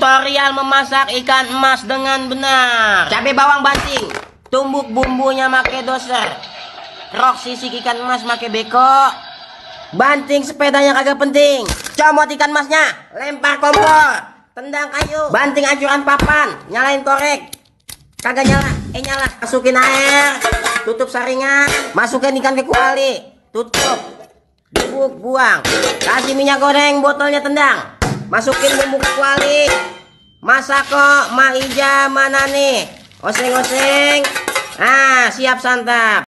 Tutorial memasak ikan emas dengan benar. Cabai bawang banting. Tumbuk bumbunya make doser. Rok sisik ikan emas make beko. Banting sepedanya kagak penting. Comot ikan emasnya. Lempar kompor. Tendang kayu. Banting acuan papan. Nyalain korek. Kagak nyala. Eh nyala. Masukin air. Tutup saringan. Masukin ikan ke kuali. Tutup. Bubuk buang. Kasih minyak goreng botolnya tendang masukin bumbu kuali Masako maija mana nih? Oseng-oseng. Ah, siap santap.